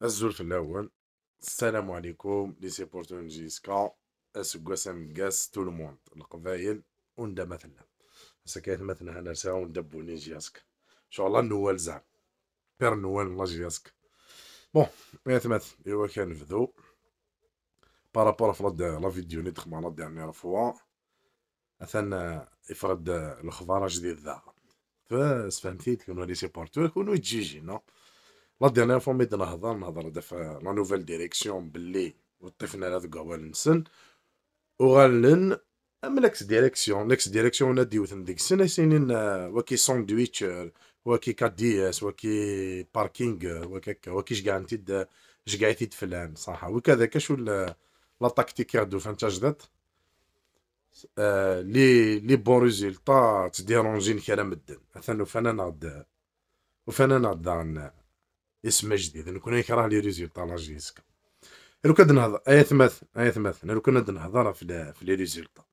في الاول السلام عليكم لي سيبورتون سكا اسكو سام غاس تو الموند القبائل وندا مثلا سكيت مثلا هنا ساعه وندبو اسك ان شاء الله نوال زعم بير نوال الله اسك بون ميت مثل ايوا كان فدو بارابور فرد لا فيديو اللي مع لا ديرنيير فوا اثنا يفرد الخبار جديد ذا فهمتي تكونوا لي بورتو يكونوا تجيجي نو لا ديرنيير فوا ميدنا نهضر نهضر دافا لا نوفيل ديريكسيون بلي وطفنا على ذوك غوال نسن وغالن ام لاكس ديريكسيون لاكس ديريكسيون انا ديوثن ديك السنه سينين وكي ساندويتش وكي كادي اس وكي باركينغ هكا وكي جكانتي جكايتي فلان صح وكذا كشو لا تاكتيك يردو فانتا جدد لي لي بون ريزولطا تديرونجين كلام الدن مثلا وفانا نغد وفانا عندنا اسم جديد انا كنا يكره لي ريزولطا جيسك لو كنت نهضر اي ثمث اي ثمث لو كنت نهضر في لي ريزولطا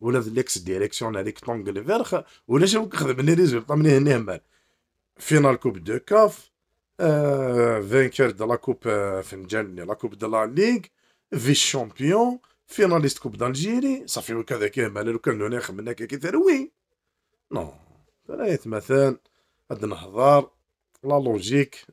ولا في ليكس ديريكسيون هذيك لي فيرخ ولا شنو كنخدم لي ريزولطا من هنا هنا فينال كوب دو كاف آه فانكور دو لا كوب آه، في فنجان لا كوب دو لا ليغ في شامبيون فيناليست كوب دالجيري صافي كذا مال لو كان هنا خمنا كي تروي نو ثلاث مثلا هاد النهضار لا لوجيك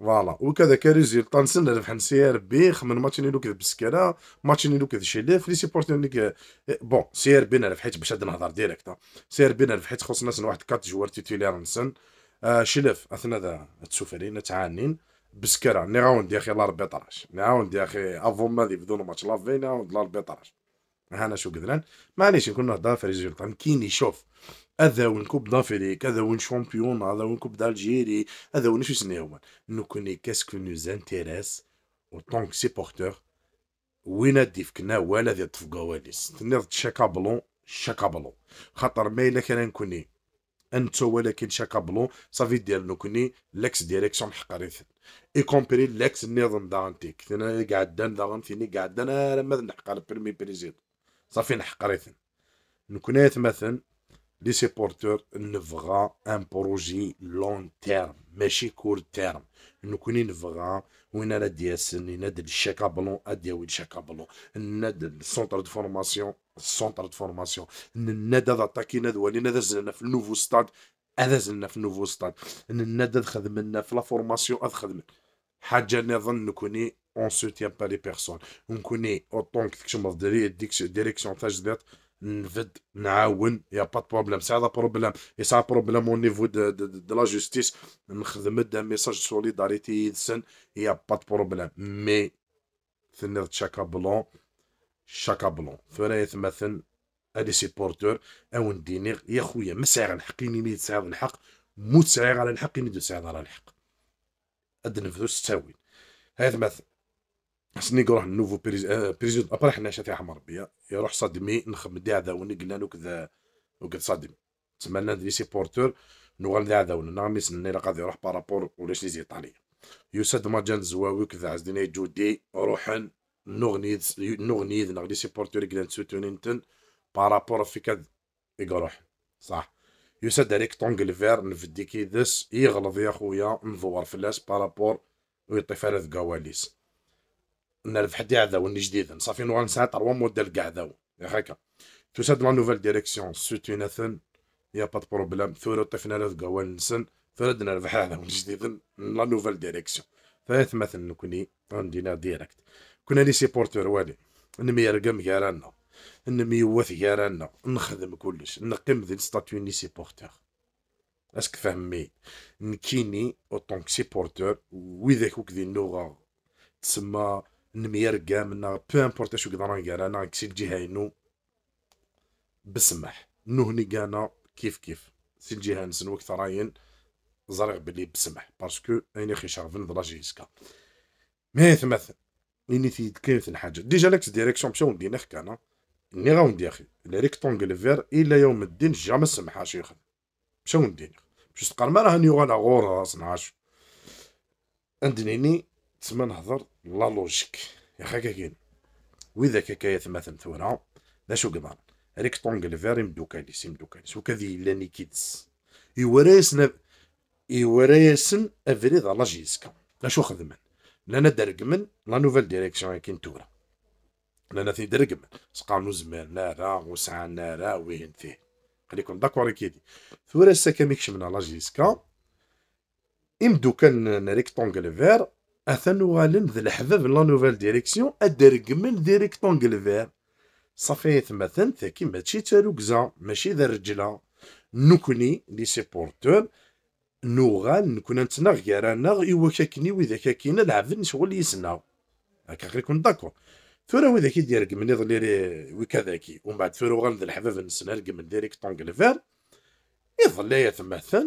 فوالا وكذاك ريزولتا نسنى ربح نسير بيخ من نيلو كذا ماتش نيلو كذا شيليف لي سيبورتير نيك إيه، بون بي بينا ربحيت باش هاد نهضر ديريكت سير بينا ربحيت خصنا سن واحد كات جوار تيتيلير نسن آه شيليف اثناء ذا تسوفرين تعانين بسكرا ني غاوند يا اخي لاربيطراج نعاوند يا اخي افون مالي بدون ماتش لافي ني غاوند لاربيطراج هانا شو قدران معليش نكون نهضر في ريزولتا كيني يشوف هذا وين كوب دافريك هذا وين شامبيون هذا وين كوب دالجيري هذا وين شو هو نو كوني كاسكو نو زانتيريس وطونك سي بورتور وين ديفكنا ولا ذي تنير تشاكا بلون شاكا بلون خاطر ما الا كان نكوني انتو ولكن بلون صافي دير نكوني لاكس ديريكسيون حقريث اي كومبري لاكس النظام دانتيك ثنا دان داغم ثيني دان انا ماذا نحقر برمي بريزيد صافي نحقريث نكوني مثلا لي سيبورتور نفغا ان بروجي لون تيرم ماشي كور تيرم نكوني نفغا وين انا بلون ينادل الشاكابلون ادياوي الشاكابلون نادل السونتر دو فورماسيون السونتر دو فورماسيون نادا اتاكي نادا ولي نادا زلنا في النوفو ستاد هذا زلنا في النوفو ستاد نادا خدمنا في لا فورماسيون خدمنا حاجه نظن نكوني اون سوتيان با لي بيرسون نكوني اوطونك كتكشم ديريكسيون تاج جدات نفد نعاون يا با بروبليم سي هذا بروبليم اي سا بروبليم او نيفو دو دو لا جوستيس نخدم دا ميساج سوليداريتي يدسن يا با بروبليم مي ثنر شاكا بلون شاكا بلون ثورايا مثلا ادي سيبورتور او نديني يا خويا ما ساعه نحقيني مي ساعه الحق مو ساعه على الحق يني ساعه على الحق اد نفذو ستاوين هاد مثلا خصني يروح نوفو بريزيد آه، ابرح حنا شاتي حمر بيا يروح صدمي نخمد دي عداوني قلنا له كذا وقد صدم تسمى لنا لي سيبورتور نوغل دي عداوني نعمي سنني لقد يروح بارابور ولاش لي زيطالي يوسد ماجان زواوي كذا عزدنا جودي روحن نغنيد نغنيد سي سيبورتور قلنا سوتونينتن بارابور في كذا يقروح صح يوسد عليك طونغ الفير نفدي كي ذس يغلط يا خويا نفور فلاس بارابور ويطيف على ذكواليس نعرف حد وني جديد صافي نوار نسعى تروا موديل كاع ذاو هكا تساد دو نوفال ديريكسيون سوتو ناثن يا با بروبليم ثورو طفنا له قوال نسن ثورة نربح هذا جديد لا نوفال ديريكسيون ثلاث مثلا نكوني عندنا ديريكت كنا لي سيبورتور والي نمي رقم يارانا نمي وث يارانا نخدم كلش نقيم ذي ستاتيو ني سيبورتور اسك فهمي نكيني اوتونك سيبورتور ويذاك وكذي النوغا تسمى نميرقا منا بو امبورت شو قدران كاع انا كشي الجهه انه بسمح نهني كانا كيف كيف سي الجهه نسن وقت راين زريغ بلي بسمح باسكو اين خي شارفن دراجيسكا مي ثمث اني في كاين حاجه ديجا لاكس ديريكسيون مشاو ندير نخكا انا ني غاو ندير اخي ريكتونغل فير الى يوم الدين جامي سمحها شيخ مشاو ندير باش تقر ما راه لا غور راس نعاش عندني تسمى نهضر لا لوجيك يا خا كاين واذا كاكايا مثلا ثورا ذا شو قمر ريك طونغل فيري مدوكاليس مدوكاليس وكذي لا نيكيدس يوراسنا يوراسن افريد على جيسكا لا شو خدمن لنا من لا نوفال ديريكسيون كين تورا لنا في درقمن سقانو زمان نارا وسعان نارا وين فيه خليكم داكور كيدي ثورا ساكا ميكشمنا لا جيسكا امدوكال ريكتونغل فير اثن وغالن ذ الحباب لا نوفال ديريكسيون من ديريكتون الفير صافي مثلا تاكي ماشي تاروكزا ماشي ذا رجله نكوني لي سيبورتور نوغال نكون نتنا غيرانا ايوا كاكني واذا كاكينا لعبن شغل يسنا هكا غير كون داكور فورا واذا كي دير من ظلي وكذاكي ومن بعد ثورا وغال الحباب نسنا رقم ديريكتونغ الفير يظل يتمثل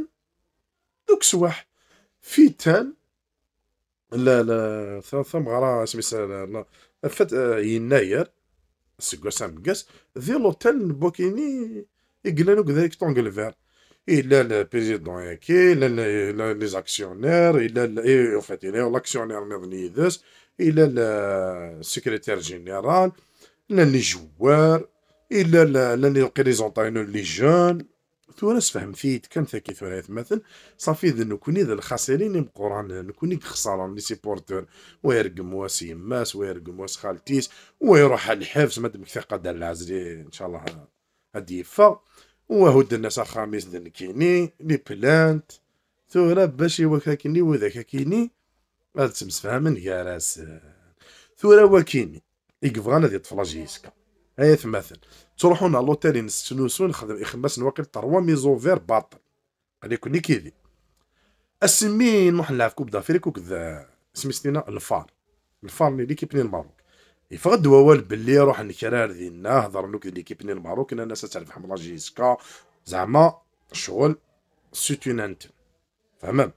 دوك سواح فيتان لا لا ثم غرا سميتها فات آه، يناير سام مكاس ذي لوتيل بوكيني يقلانو كذلك الفير الا البريزيدون ياكي الا لي زاكسيونير الا اون فات الا لاكسيونير نيض يدس الا السكرتير جينيرال الا لي جوار الا الا لي بريزونطاينو لي جون تونس فهم ثيت كم ثكي ثواني مثل صافي ذا نكوني ذا الخاسرين مقوران نكوني خسارة لي سيبورتور ويرقم واس يماس ويرقم واس خالتيس ويروح على ما مادام ثقة دار العزري ان شاء الله هادي يفا وهود الناس الخامس ذا نكيني لي بلانت ثورة باش يوكاكيني وذاك كيني هاد فهمن يا راس ثورة وكيني يقفغانا ديال طفلاجيسكا ايث مثلا تروحون على لوتيل نستنوسو نخدم إخماس نواقل تروا ميزو فير باطل هذيك اللي كيلي السمين نروح نلعب كوب دافريك وكذا سميستينا الفار الفار اللي كيب الماروك يفقد دوال باللي روح نكرار نهضر هضر لك ليكيب كيب الماروك ان الناس تعرف حمرا جيسكا زعما شغل سوت نانت فهمت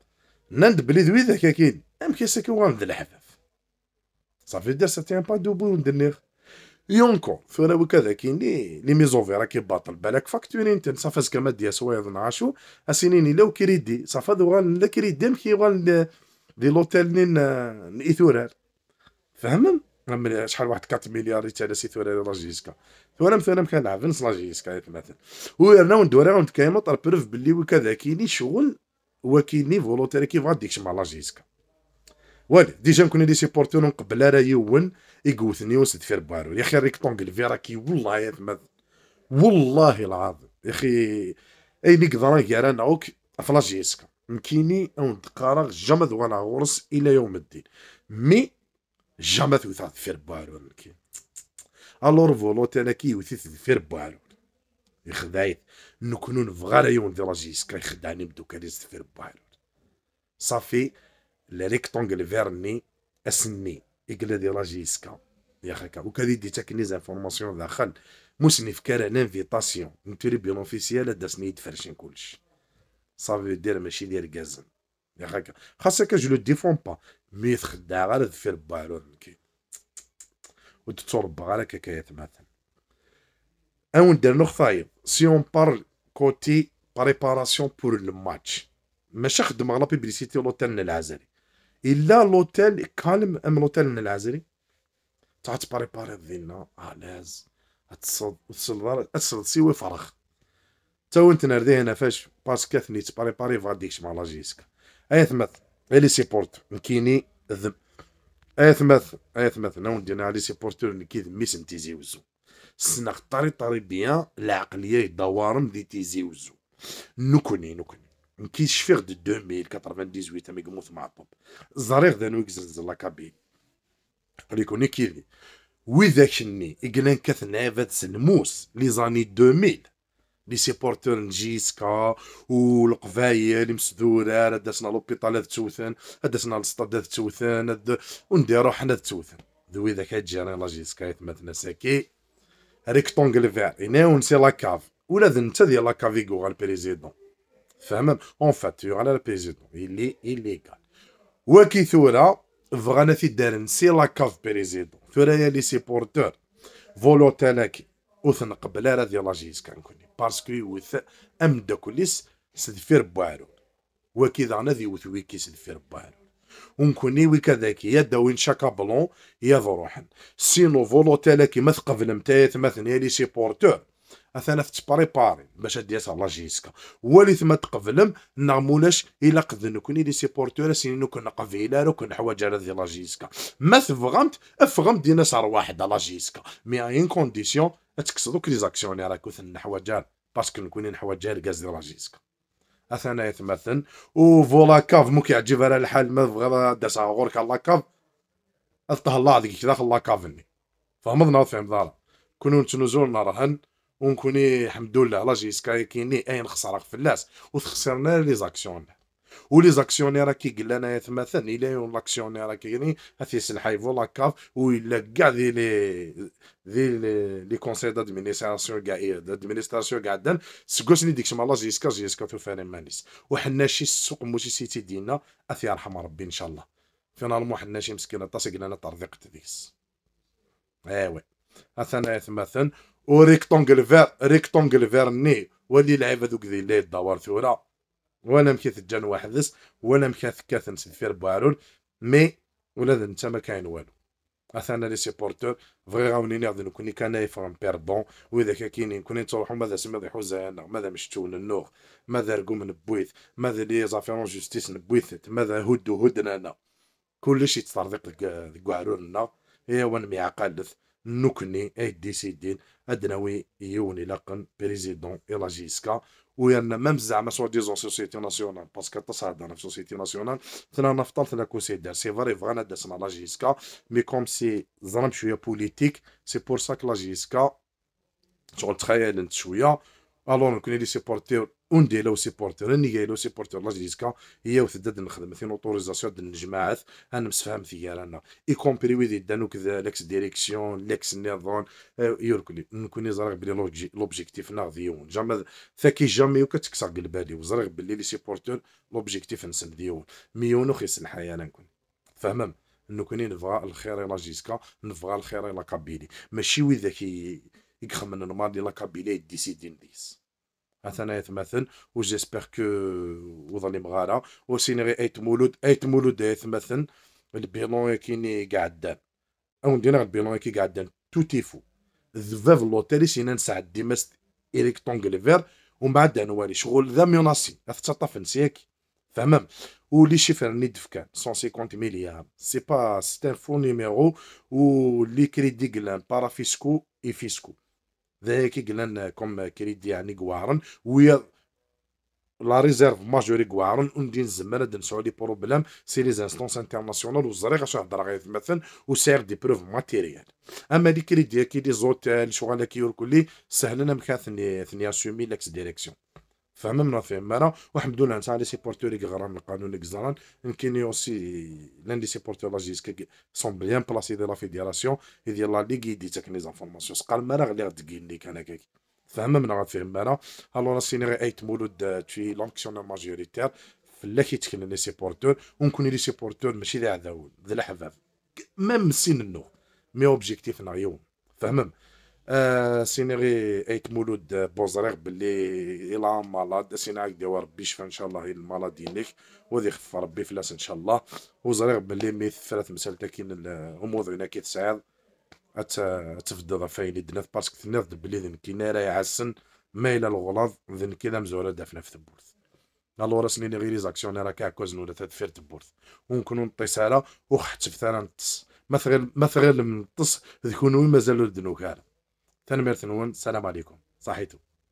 نند بلي دوي ذاك اكيد ام كيسكي وان ذا الحفاف صافي دير سيتي ان با دو بون دنيغ يونكو فورا وكذا كاين لي لي ميزوفي راه كيباطل بالك فاكتورين تن صافا زكما ديا سوايض نعاشو اسينيني لو كريدي صافا دوغا لا كريدي مكي غال دي لوتيل نين ايثورار فهمم من شحال واحد 4 مليار تاع سي ثورا لاجيسكا ثورا مثلا كان لعب نص لاجيسكا مثلا ويرنا كاين مطر بروف بلي وكذا كيني شغل وكيني فولونتير كيف غاديكش مع لاجيسكا والي ديجا كنا لي سيبورتور قبل راه يون يقوثني وسد فير بارو يا اخي ريكتونغل فيرا كي والله يا ثمات والله العظيم يا اخي اي نقدر نقرا نعوك افلاجيسكا مكيني او دقارغ جامد وانا غورس الى يوم الدين مي جامد وثاث فير بارو مكين الور فولوت انا كي وثيث فير بارو يخدايت نكونو نفغار يوم دي راجيسكا يخدعني بدوكالي فير بارو صافي لريكتونغل فيرني اسني يقلد راجي يسكا يا خاكا وكذي ديتا لي زانفورماسيون داخل مسنف كار لانفيتاسيون انفيتاسيون نتريبيون اوفيسيال داسني يتفرشين كلش صافي دير ماشي ديال كازن يا خاكا خاصك جو لو ديفون با مي تخدع غير دفير بالو كي وتتربى غير كاكايات مثلا او ندير نخطايب سي اون بار كوتي بريباراسيون بور الماتش ماشي خدم لا بيبليسيتي لوتيل العزري الا لوتيل كالم ام لوتيل من العزري باري تبريباري ديالنا الاز تصد اتصد اتصد سيوي فرخ تو انت نردي هنا فاش باسكا ثني تبريباري فاديكش مع لاجيسك اي ثمث الي سيبورت نكيني ذم اي ثمث اي ثمث انا وندينا الي سيبورتور نكي ذميس نتيزي وزو سنق طري طري بيان العقليه دوارم دي تيزي وزو نكوني نكوني مكينش فيغ دو 2000 98 تم يقموث مع الطوب زاريغ دانو يكزز لا كابي ريكوني كيدي وذاك شني إقلان كث فاتس سنموس لي زاني 2000 لي سيبورتور نجيسكا و والقبايل مسدورة داسنا لوبيطال هاد توثن داسنا لسطاد هاد توثن ونديرو حنا هاد توثن ذوي ذاك الجيران لا جيسكا يتمثنا ساكي ريكتونغل فير إنا ونسي لاكاف ولا ذنتا ديال لاكاف غا البريزيدون فهم اون فاتور على لا اللي ايليغال وكي ثورا فغانا في دارن سي لا كاف بريزيدون يا لي سيبورتور فولوتالاكي فولو تالاكي وثنق بلا راه ديال لاجيز كان كوني باسكو يوث ام كوليس سدفير بوعرون وكي ذانا ذي وث ويكي سدفير بوعرون ونكوني ويكا ذاكي يا داوين شاكا بلون يا ذروحن سينو فولو تالاكي مثقف لمتايا ثمثن يا لي سيبورتور اثنا في تبريباري باش هاد ياسر لا جيسكا ولي ثما تقبلم نغمولاش الا قد نكوني لي سيبورتور سين نكون قفيلار كنا حوايج على ذي لا جيسكا ما تفغمت افغم دينا صار واحد لا جيسكا مي اين كونديسيون تكسدو لي زاكسيونير راكو كوث حوايج باسكو نكوني نحوايج الكاز ديال لا جيسكا اثنا يتمثل فولا كاف مو كيعجب على الحال ما بغى داسا غورك الله كاف اطه الله ديك داخل لا كافني فهمضنا فهم دارا كونوا نتنزول نراهن ونكوني الحمد لله لا جي سكاي كيني نخسر في اللاس وخسرنا لي زاكسيونير ولي زاكسيونير كي قلنا مثلا الا يون لاكسيونير كيني هاتي سلحايفو لاكاف الا كاع ذي لي ذي لي كونسي دادمينستراسيون كاع كاع دان سكوسني ديك شمال لا جيسكا جيسكا فاني مانيس وحنا شي السوق موشي سيتي دينا اثي يرحم ربي ان شاء الله فينالمون حنا شي مسكينه طاسي قلنا ترضيق تديس ايوا اثنا ثمثن وريكتونغل فير ريكتونغل فير ني واللي لعب هذوك ذي اللي الدوار ثورة ولا مكيث جان وحدس ولا مكيث كاثن سفير بارول مي ولاد انت ما كاين والو اثنا لي سيبورتور فغي غاونين غادي كوني كان يفهم بير بون واذا كاينين كوني تروحو ماذا سميض حزان ماذا مشتو للنور ماذا رقوم نبويث ماذا لي زافيرون جوستيس نبويثت ماذا هدو هدنا انا كلش يتطرق دك هي ايوا ميعقلث نكني اي دي سي ديسيدين ادناوي يوني لقن بريزيدون الا جيسكا ويانا ميم زعما سوا ديزون سوسيتي ناسيونال باسكو تصعدنا في سوسيتي ناسيونال ثنا نفطر ثنا كوسي دار سي فري فغانا داسنا لا جيسكا مي كوم سي زرم شويه بوليتيك سي بور سا لا جيسكا شغل تخيل انت شويه الور نكوني لي سيبورتير ونديلا وسيبورتير اني لو سيبورتير لاجيسكا هي وثدد نخدم في نوتوريزاسيون ديال الجماعات انا مسفهم فيا رانا اي كومبري ويدي دانو كذا لاكس ديريكسيون لاكس نظام آه، يوركلي نكوني زرق بلي لوبجيكتيف نا ديون جاما ثاكي جامي وكتكسر قلبالي وزرق بلي لي سيبورتور لوبجيكتيف نسن ديون ميونو خيس الحياه انا نكون فهمم نكوني نبغى الخير لاجيسكا نبغى الخير لا كابيلي ماشي ذاك يخمن نورمال لا كابيلي ديسيدين ديس مثلا يتمثل جيسبيغ كو وظني مغارة و غي ايت مولود ايت مولود يتمثل البيلون كيني قعدان او ندينا البيلون كي قعدان فو ذباب لوتيري سينا نسعد ديماس إريك ليفير فير ومن بعد نوالي شغل ذا ميوناسي تتطاف نسيك فهمم لي شيفر نيد فكان 150 مليار سي با سي ان فون نيميرو لي كريدي كلان بارافيسكو اي فيسكو ذاك قلنا كوم كريدي يعني قوارن ويا لا ريزيرف ماجوري كوارن وندي نزمر نسعو لي بروبلام سي لي زانستونس انترناسيونال وزريغ اش هضر غير مثلا وسير دي بروف ماتيريال اما لي كريدي كي لي زوتيل شغل كي كلي سهل انا مكا ثني ثني اسومي لاكس ديريكسيون فهمنا فهمنا والحمد لله نتاع لي سيبورتور لي غران القانون لي غزران يمكن يوسي لان لي سيبورتور لا جيسك سون بيان بلاسي دي لا فيديراسيون ديال لا ليغ تاك لي زانفورماسيون سقال غير غير غتقين لي انا كيك فهمنا الو لا سينيغي ايت مولود تي لونكسيون ماجوريتير فلا كيتكلم لي سيبورتور ونكون لي سيبورتور ماشي ذا عداون ذا الحباب ميم سين النور مي اوبجيكتيفنا يوم فهمم آه سيناري ايت مولود آه، بوزريغ باللي الا مالاد سينيغ دي ربي يشفى ان شاء الله المالاد ينك وذي خف ربي فلاس ان شاء الله وزريغ باللي مي ثلاث مسال تاكين الغموض هنا كي تسعاد تفضل فاين دناث باسكو ثناث باللي ذنكي نارا يعسن ما الى الغلاظ ذن لا مزوره دافنا في تبورث الوغ سنين غير زاكسيون راه كاكوز ولا تدفير تبورث ونكونو نطيس على وحتف ثانا نطس مثغل مثغل من الطس ذكون وين مازالو الدنوكار ثاني تنون السلام عليكم صحيتو